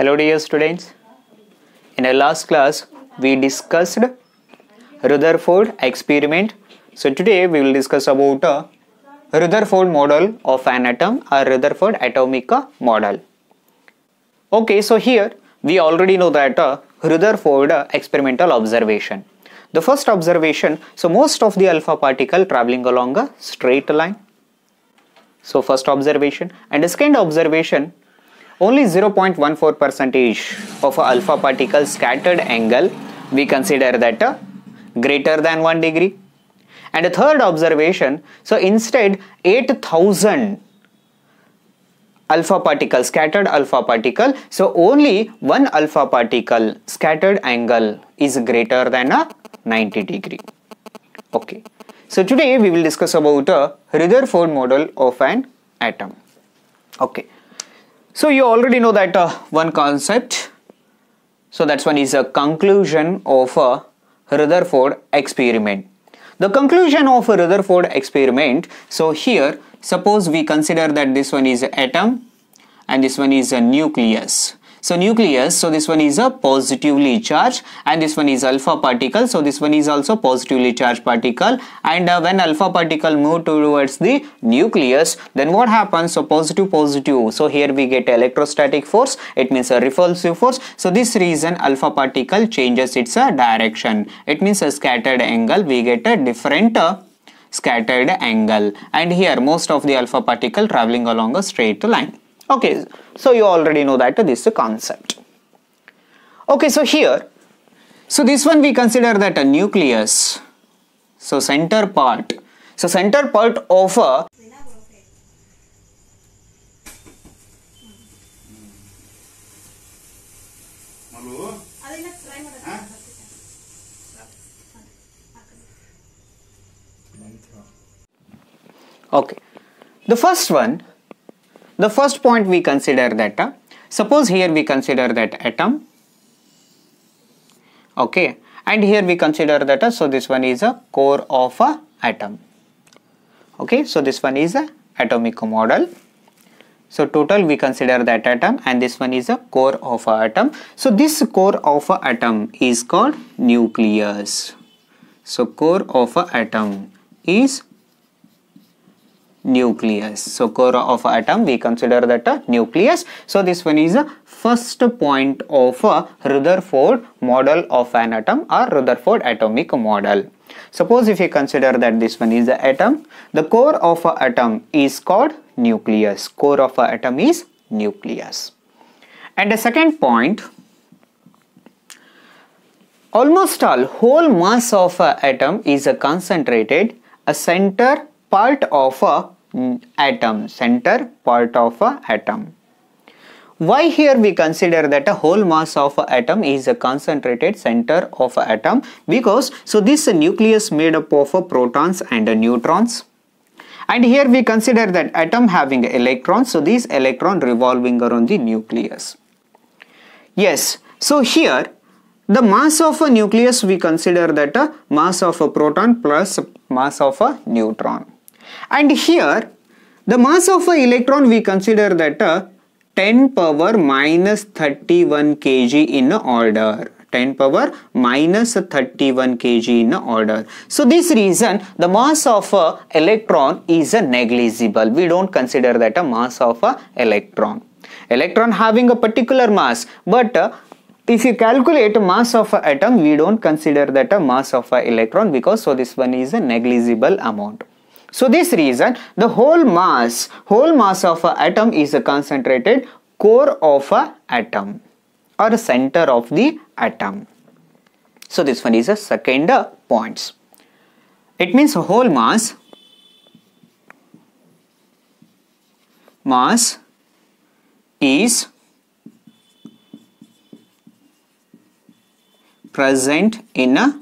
Hello dear students. In our last class we discussed Rutherford experiment. So today we will discuss about a uh, Rutherford model of an atom or Rutherford atomic uh, model. Okay, so here we already know that a uh, Rutherford experimental observation. The first observation, so most of the alpha particle traveling along a straight line. So first observation and the second observation, only 0.14 percentage of alpha particle scattered angle we consider that uh, greater than 1 degree and a third observation so instead 8000 alpha particle scattered alpha particle so only one alpha particle scattered angle is greater than a 90 degree okay so today we will discuss about a Rutherford model of an atom okay so you already know that uh, one concept. So that's one is a conclusion of a Rutherford experiment. The conclusion of a Rutherford experiment. So here, suppose we consider that this one is an atom and this one is a nucleus. So nucleus, so this one is a positively charged and this one is alpha particle. So this one is also positively charged particle and uh, when alpha particle move towards the nucleus then what happens? So positive positive. So here we get electrostatic force. It means a repulsive force. So this reason alpha particle changes its uh, direction. It means a scattered angle. We get a different uh, scattered angle and here most of the alpha particle traveling along a straight line. Okay, so you already know that this is a concept. Okay, so here, so this one we consider that a nucleus, so center part, so center part of a Okay, the first one the first point we consider that, uh, suppose here we consider that atom, okay, and here we consider that, uh, so this one is a core of a atom, okay, so this one is a atomic model. So total we consider that atom and this one is a core of a atom. So this core of a atom is called nucleus. So core of a atom is nucleus. So core of atom we consider that a nucleus. So this one is the first point of a Rutherford model of an atom or Rutherford atomic model. Suppose if you consider that this one is the atom, the core of an atom is called nucleus. Core of an atom is nucleus. And the second point, almost all whole mass of an atom is concentrated a center part of a mm, atom center part of a atom why here we consider that a whole mass of a atom is a concentrated center of a atom because so this nucleus made up of a protons and neutrons and here we consider that atom having electrons so these electron revolving around the nucleus yes so here the mass of a nucleus we consider that a mass of a proton plus mass of a neutron and here, the mass of an electron, we consider that a 10 power minus 31 kg in order. 10 power minus 31 kg in order. So this reason the mass of a electron is a negligible. We don't consider that a mass of a electron. Electron having a particular mass but uh, if you calculate mass of an atom we don't consider that a mass of an electron because so this one is a negligible amount. So this reason the whole mass, whole mass of an atom is a concentrated core of an atom or center of the atom. So this one is a second points. It means whole mass, mass is present in a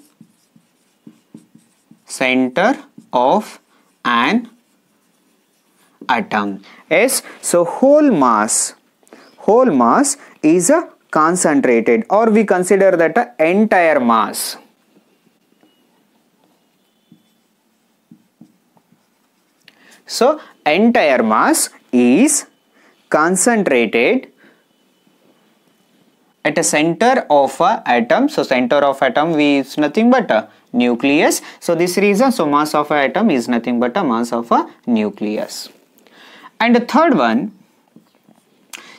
center of an atom. Yes, so whole mass, whole mass is a concentrated or we consider that a entire mass. So entire mass is concentrated at a center of a atom. So center of atom is nothing but a nucleus. So this reason, so mass of an atom is nothing but a mass of a nucleus. And the third one,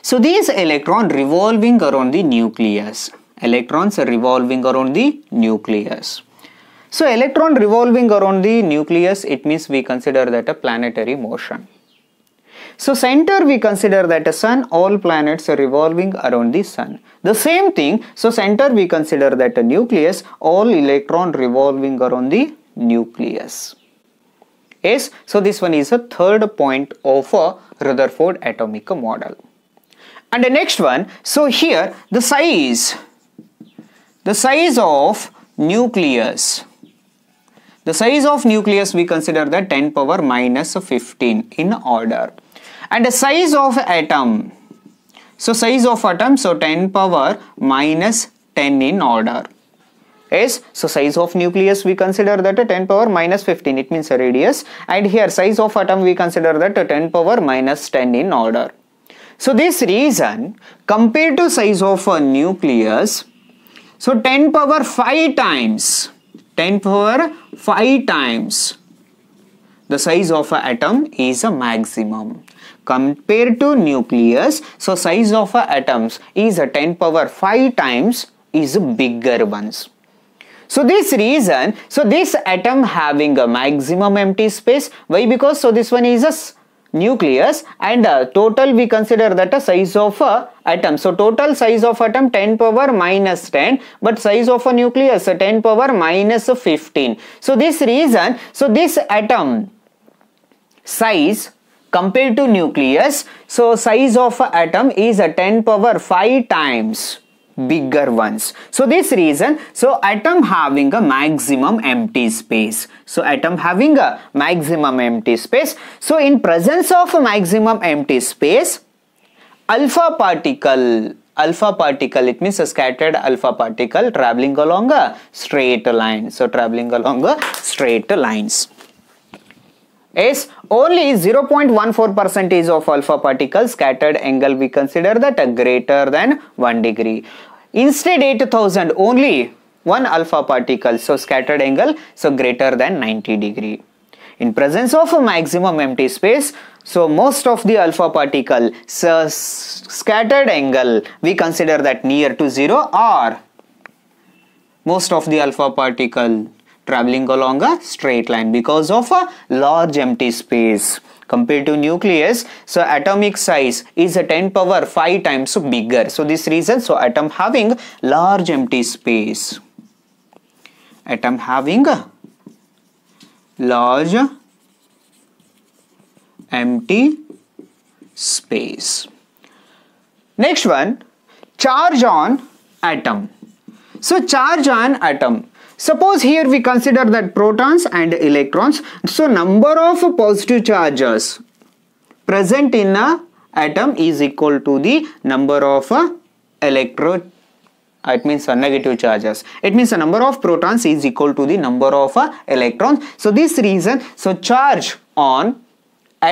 so these electron revolving around the nucleus. Electrons are revolving around the nucleus. So electron revolving around the nucleus, it means we consider that a planetary motion. So center we consider that a sun, all planets are revolving around the sun. The same thing, so center we consider that a nucleus, all electron revolving around the nucleus. Yes, so this one is a third point of a Rutherford atomic model. And the next one, so here the size, the size of nucleus. The size of nucleus we consider that 10 power minus 15 in order and the size of atom. So size of atom, so 10 power minus 10 in order. Yes, so size of nucleus we consider that 10 power minus 15, it means a radius. And here size of atom we consider that 10 power minus 10 in order. So this reason, compared to size of a nucleus, so 10 power 5 times, 10 power 5 times the size of an atom is a maximum compared to nucleus so size of atoms is a 10 power 5 times is bigger ones so this reason so this atom having a maximum empty space why because so this one is a nucleus and uh, total we consider that a size of a atom so total size of atom 10 power minus 10 but size of a nucleus uh, 10 power minus 15 so this reason so this atom size compared to nucleus so size of atom is a 10 power 5 times bigger ones so this reason so atom having a maximum empty space so atom having a maximum empty space so in presence of a maximum empty space alpha particle alpha particle it means a scattered alpha particle traveling along a straight line so traveling along a straight lines is only 0.14 percentage of alpha particles scattered angle we consider that greater than 1 degree. Instead 8000 only 1 alpha particle so scattered angle so greater than 90 degree. In presence of a maximum empty space so most of the alpha particle so scattered angle we consider that near to 0 or most of the alpha particle traveling along a straight line because of a large empty space compared to nucleus so atomic size is a 10 power 5 times bigger so this reason so atom having large empty space atom having large empty space. Next one, charge on atom. So charge on atom. Suppose here we consider that protons and electrons. So number of positive charges present in a atom is equal to the number of a uh, electro. Uh, it means a uh, negative charges it means the number of protons is equal to the number of a electrons so this reason so charge on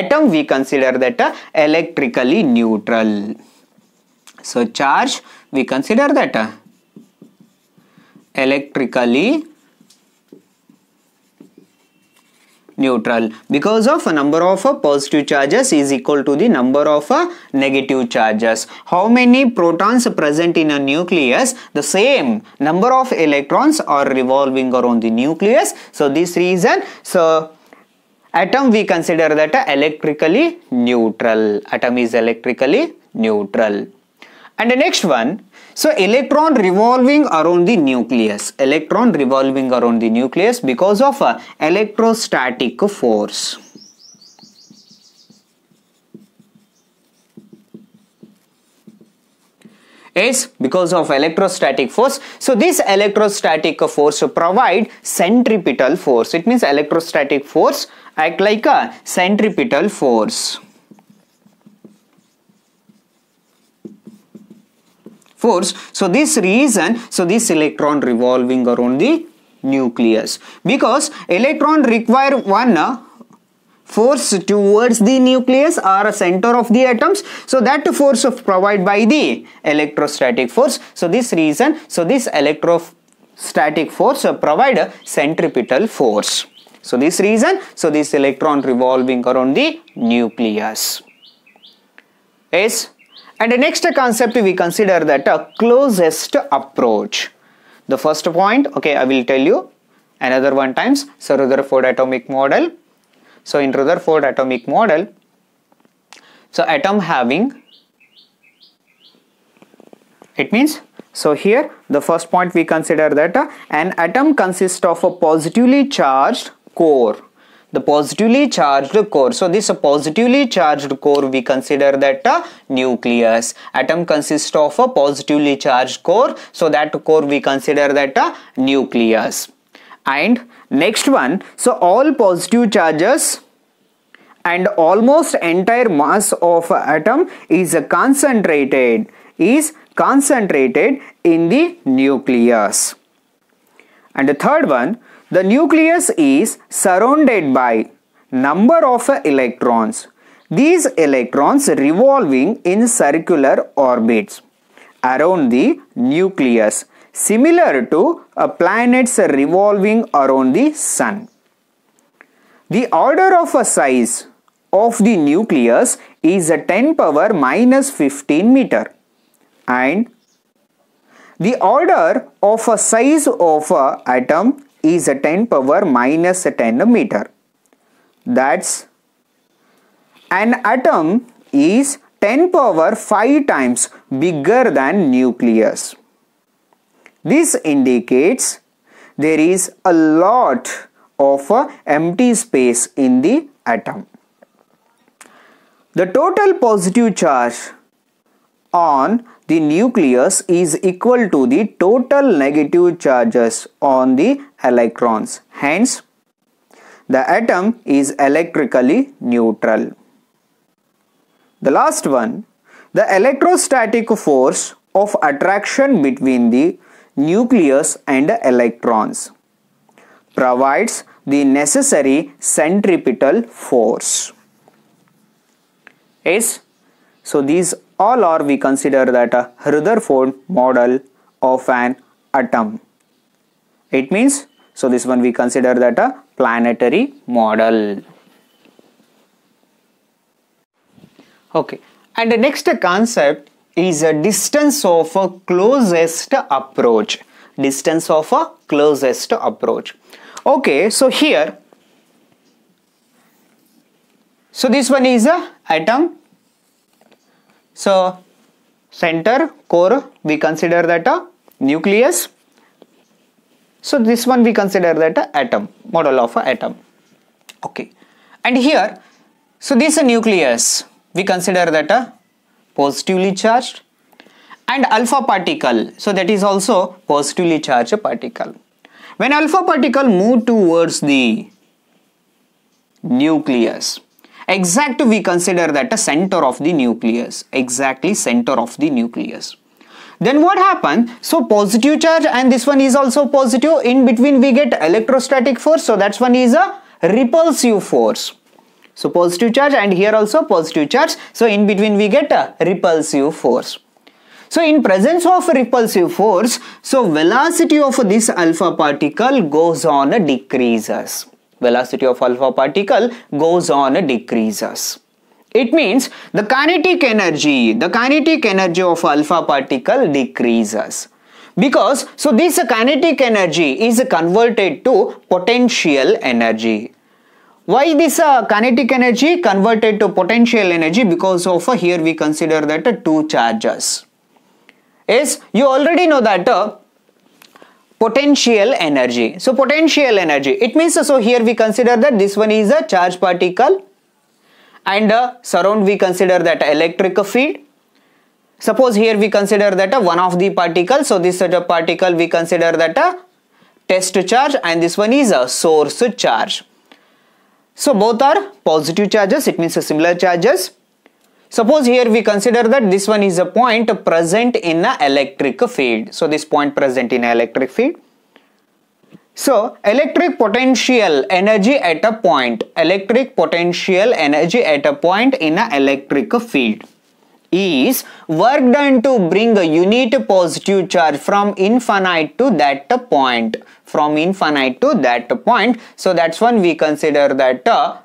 atom we consider that a electrically neutral so charge we consider that electrically neutral because of a number of a positive charges is equal to the number of a negative charges. How many protons present in a nucleus? The same number of electrons are revolving around the nucleus. So this reason, so atom we consider that electrically neutral. Atom is electrically neutral. And the next one, so electron revolving around the nucleus, electron revolving around the nucleus because of a uh, electrostatic force. is because of electrostatic force. So this electrostatic force provide centripetal force. It means electrostatic force act like a centripetal force. force. So this reason, so this electron revolving around the nucleus because electron require one uh, force towards the nucleus or center of the atoms so that force of provided by the electrostatic force so this reason so this electrostatic force uh, provide a centripetal force so this reason so this electron revolving around the nucleus yes and the next concept we consider that a closest approach. The first point, okay, I will tell you another one times. So Rutherford atomic model. So in Rutherford atomic model, so atom having, it means, so here the first point we consider that uh, an atom consists of a positively charged core the positively charged core. So this positively charged core we consider that a nucleus. Atom consists of a positively charged core. So that core we consider that a nucleus. And next one, so all positive charges and almost entire mass of atom is concentrated is concentrated in the nucleus. And the third one, the nucleus is surrounded by number of electrons. These electrons revolving in circular orbits around the nucleus similar to a planet's revolving around the sun. The order of a size of the nucleus is a 10 power minus 15 meter and the order of a size of a atom is 10 power minus 10 meter. That's an atom is 10 power 5 times bigger than nucleus. This indicates there is a lot of uh, empty space in the atom. The total positive charge on the nucleus is equal to the total negative charges on the electrons. Hence, the atom is electrically neutral. The last one, the electrostatic force of attraction between the nucleus and electrons provides the necessary centripetal force. Yes, so these all are we consider that a Rutherford model of an atom. It means so this one we consider that a planetary model. Okay, and the next concept is a distance of a closest approach. Distance of a closest approach. Okay, so here, so this one is a atom. So center core we consider that a nucleus so this one we consider that a atom, model of atom. Okay. And here, so this nucleus, we consider that a positively charged and alpha particle. So that is also positively charged particle. When alpha particle move towards the nucleus, exact we consider that a center of the nucleus, exactly center of the nucleus. Then what happened? So positive charge and this one is also positive. In between we get electrostatic force. So that one is a repulsive force. So positive charge and here also positive charge. So in between we get a repulsive force. So in presence of repulsive force, so velocity of this alpha particle goes on decreases. Velocity of alpha particle goes on decreases. It means the kinetic energy, the kinetic energy of alpha particle decreases. Because, so this kinetic energy is converted to potential energy. Why this uh, kinetic energy converted to potential energy? Because of uh, here we consider that uh, two charges. Yes, you already know that uh, potential energy. So potential energy, it means uh, so here we consider that this one is a charge particle and the uh, surround we consider that electric field suppose here we consider that a uh, one of the particle so this is a particle we consider that a uh, test charge and this one is a source charge so both are positive charges it means similar charges suppose here we consider that this one is a point present in a electric field so this point present in electric field so electric potential energy at a point, electric potential energy at a point in an electric field is work done to bring a unit positive charge from infinite to that point, from infinite to that point. So that's when we consider that uh,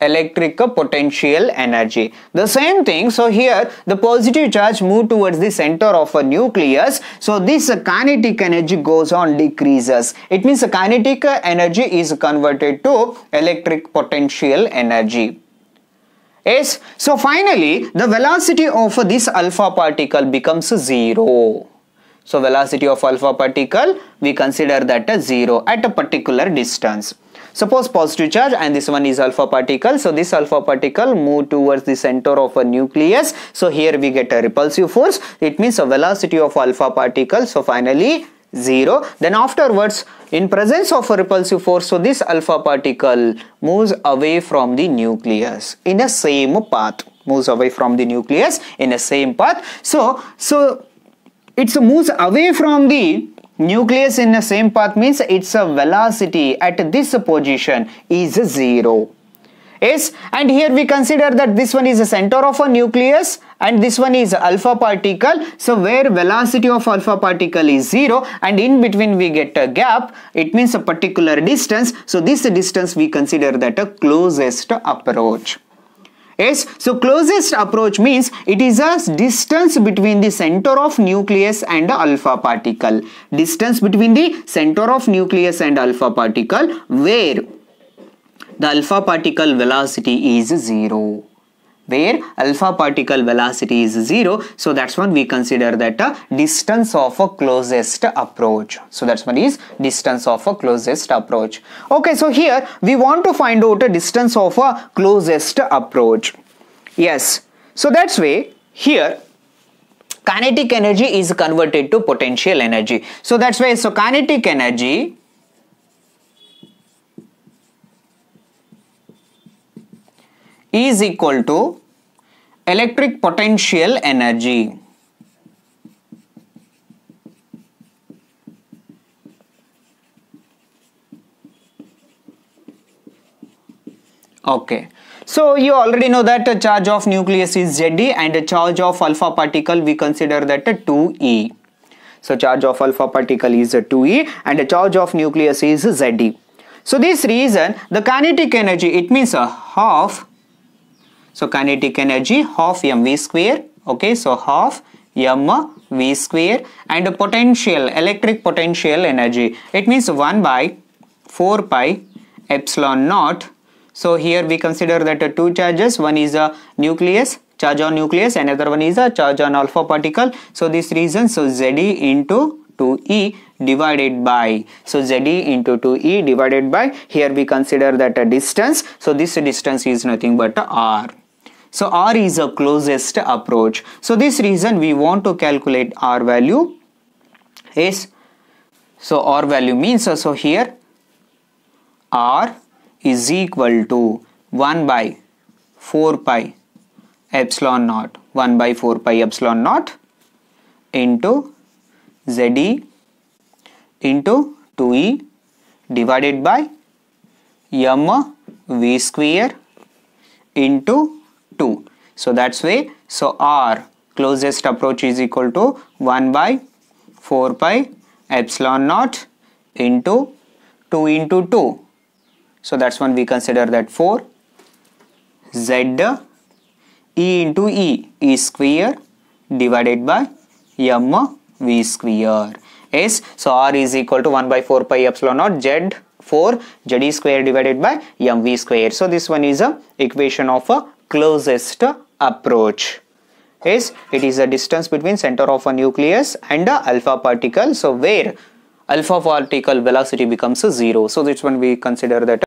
electric potential energy. The same thing, so here the positive charge move towards the center of a nucleus. So this kinetic energy goes on decreases. It means the kinetic energy is converted to electric potential energy. Yes, so finally the velocity of this alpha particle becomes zero. So velocity of alpha particle we consider that zero at a particular distance. Suppose positive charge and this one is alpha particle. So this alpha particle move towards the center of a nucleus. So here we get a repulsive force. It means a velocity of alpha particle. So finally 0 then afterwards in presence of a repulsive force so this alpha particle moves away from the nucleus in a same path moves away from the nucleus in a same path so so it moves away from the nucleus in the same path means its a velocity at this position is 0. Yes, and here we consider that this one is the center of a nucleus and this one is alpha particle. So where velocity of alpha particle is 0 and in between we get a gap, it means a particular distance. So this distance we consider that a closest approach. Yes, so closest approach means it is a distance between the center of nucleus and the alpha particle. Distance between the center of nucleus and alpha particle where the alpha particle velocity is 0 where alpha particle velocity is 0 so that's when we consider that a distance of a closest approach so that's one is distance of a closest approach okay so here we want to find out a distance of a closest approach yes so that's way here kinetic energy is converted to potential energy so that's why so kinetic energy is equal to electric potential energy. Okay. So you already know that a charge of nucleus is ZD and a charge of alpha particle we consider that a 2E. So charge of alpha particle is 2E and a charge of nucleus is ZD. So this reason the kinetic energy it means a half so kinetic energy half mv square. Okay, so half m v square and potential electric potential energy. It means 1 by 4 pi epsilon naught. So here we consider that two charges. One is a nucleus charge on nucleus another one is a charge on alpha particle so this reason so ZE into 2E divided by so ZE into 2E divided by here we consider that a distance so this distance is nothing but R so R is a closest approach. So this reason we want to calculate R value is so R value means so here R is equal to 1 by 4 pi epsilon naught 1 by 4 pi epsilon naught into ZE into 2E divided by M V square into 2 so that's way so r closest approach is equal to 1 by 4 pi epsilon naught into 2 into 2 so that's when we consider that 4 z e into e e square divided by m v square is yes, so r is equal to 1 by 4 pi epsilon naught z 4 z e square divided by m v square so this one is a equation of a closest approach is it is the distance between center of a nucleus and the alpha particle so where alpha particle velocity becomes zero so this one we consider that